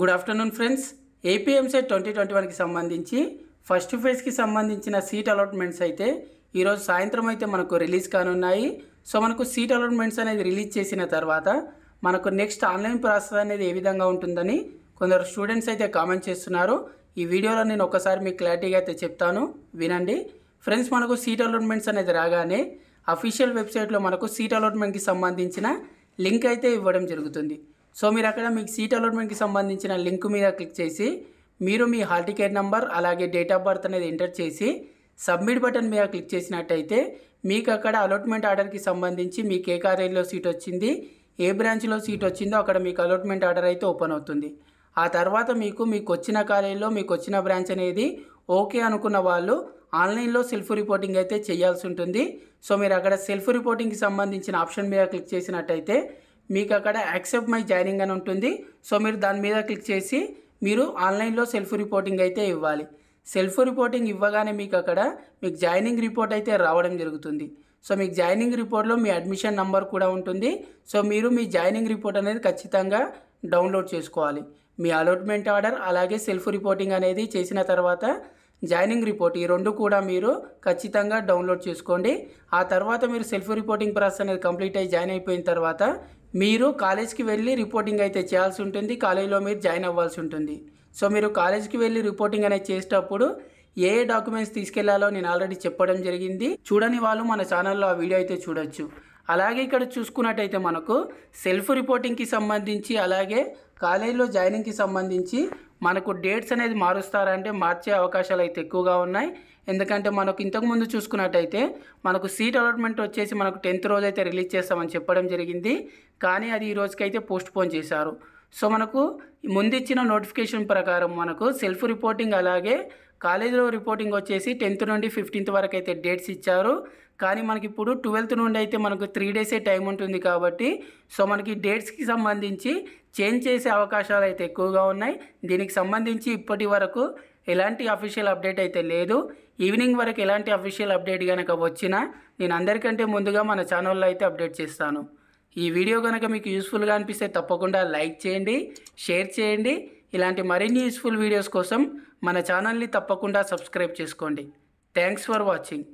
good afternoon friends APMC twenty twenty వన్కి సంబంధించి first ఫేజ్కి సంబంధించిన సీట్ అలాట్మెంట్స్ అయితే ఈరోజు సాయంత్రం అయితే మనకు రిలీజ్ కానున్నాయి సో మనకు సీట్ అలాట్మెంట్స్ అనేది రిలీజ్ చేసిన తర్వాత మనకు నెక్స్ట్ ఆన్లైన్ ప్రాసెస్ అనేది ఏ విధంగా ఉంటుందని కొందరు స్టూడెంట్స్ అయితే కామెంట్ చేస్తున్నారు ఈ వీడియోలో నేను ఒకసారి మీకు క్లారిటీగా అయితే చెప్తాను వినండి ఫ్రెండ్స్ మనకు సీట్ అలాట్మెంట్స్ అనేది రాగానే అఫీషియల్ వెబ్సైట్లో మనకు సీట్ అలాట్మెంట్కి సంబంధించిన లింక్ అయితే ఇవ్వడం జరుగుతుంది సో మీరు అక్కడ మీకు సీట్ అలాట్మెంట్కి సంబంధించిన లింక్ మీద క్లిక్ చేసి మీరు మీ హాల్ టికెట్ నెంబర్ అలాగే డేట్ ఆఫ్ బర్త్ అనేది ఎంటర్ చేసి సబ్మిట్ బటన్ మీద క్లిక్ చేసినట్టయితే మీకు అక్కడ అలాట్మెంట్ ఆర్డర్కి సంబంధించి మీకు ఏ కాలేజీలో సీట్ వచ్చింది ఏ బ్రాంచ్లో సీట్ వచ్చిందో అక్కడ మీకు అలాట్మెంట్ ఆర్డర్ అయితే ఓపెన్ అవుతుంది ఆ తర్వాత మీకు మీకు వచ్చిన కాలేజీలో మీకు వచ్చిన బ్రాంచ్ అనేది ఓకే అనుకున్న వాళ్ళు ఆన్లైన్లో సెల్ఫ్ రిపోర్టింగ్ అయితే చేయాల్సి ఉంటుంది సో మీరు అక్కడ సెల్ఫ్ రిపోర్టింగ్కి సంబంధించిన ఆప్షన్ మీద క్లిక్ చేసినట్టయితే మీకు అక్కడ యాక్సెప్ట్ మై జాయినింగ్ అని ఉంటుంది సో మీరు దాని మీద క్లిక్ చేసి మీరు ఆన్లైన్లో సెల్ఫ్ రిపోర్టింగ్ అయితే ఇవ్వాలి సెల్ఫ్ రిపోర్టింగ్ ఇవ్వగానే మీకు అక్కడ మీకు జాయినింగ్ రిపోర్ట్ అయితే రావడం జరుగుతుంది సో మీకు జాయినింగ్ రిపోర్ట్లో మీ అడ్మిషన్ నంబర్ కూడా ఉంటుంది సో మీరు మీ జాయినింగ్ రిపోర్ట్ అనేది ఖచ్చితంగా డౌన్లోడ్ చేసుకోవాలి మీ అలాట్మెంట్ ఆర్డర్ అలాగే సెల్ఫ్ రిపోర్టింగ్ అనేది చేసిన తర్వాత జాయినింగ్ రిపోర్ట్ ఈ రెండు కూడా మీరు ఖచ్చితంగా డౌన్లోడ్ చేసుకోండి ఆ తర్వాత మీరు సెల్ఫ్ రిపోర్టింగ్ ప్రాసెస్ అనేది కంప్లీట్ అయ్యి జాయిన్ అయిపోయిన తర్వాత మీరు కాలేజ్కి వెళ్ళి రిపోర్టింగ్ అయితే చేయాల్సి ఉంటుంది కాలేజీలో మీరు జాయిన్ అవ్వాల్సి ఉంటుంది సో మీరు కాలేజ్కి వెళ్ళి రిపోర్టింగ్ అనేది చేసేటప్పుడు ఏ డాక్యుమెంట్స్ తీసుకెళ్లాలో నేను ఆల్రెడీ చెప్పడం జరిగింది చూడని వాళ్ళు మన ఛానల్లో ఆ వీడియో అయితే చూడొచ్చు అలాగే ఇక్కడ చూసుకున్నట్టయితే మనకు సెల్ఫ్ రిపోర్టింగ్కి సంబంధించి అలాగే కాలేజీలో జాయినింగ్కి సంబంధించి మనకు డేట్స్ అనేది మారుస్తారంటే మార్చే అవకాశాలు అయితే ఎక్కువగా ఉన్నాయి ఎందుకంటే మనకు ఇంతకుముందు చూసుకున్నట్టయితే మనకు సీట్ అలాట్మెంట్ వచ్చేసి మనకు టెన్త్ రోజు అయితే రిలీజ్ చేస్తామని చెప్పడం జరిగింది కానీ అది ఈ రోజుకైతే పోస్ట్ పోన్ చేశారు సో మనకు ముందిచ్చిన నోటిఫికేషన్ ప్రకారం మనకు సెల్ఫ్ రిపోర్టింగ్ అలాగే కాలేజీలో రిపోర్టింగ్ వచ్చేసి టెన్త్ నుండి ఫిఫ్టీన్త్ వరకు అయితే డేట్స్ ఇచ్చారు కానీ మనకి ఇప్పుడు ట్వెల్త్ నుండి అయితే మనకు త్రీ డేసే టైం ఉంటుంది కాబట్టి సో మనకి డేట్స్కి సంబంధించి చేంజ్ చేసే అవకాశాలు అయితే ఎక్కువగా ఉన్నాయి దీనికి సంబంధించి ఇప్పటి వరకు ఎలాంటి అఫీషియల్ అప్డేట్ అయితే లేదు ఈవినింగ్ వరకు ఎలాంటి అఫీషియల్ అప్డేట్ కనుక వచ్చినా నేను అందరికంటే ముందుగా మన ఛానల్లో అయితే అప్డేట్ చేస్తాను ఈ వీడియో కనుక మీకు యూస్ఫుల్గా అనిపిస్తే తప్పకుండా లైక్ చేయండి షేర్ చేయండి ఇలాంటి మరిన్ని యూస్ఫుల్ వీడియోస్ కోసం మన ఛానల్ని తప్పకుండా సబ్స్క్రైబ్ చేసుకోండి థ్యాంక్స్ ఫర్ వాచింగ్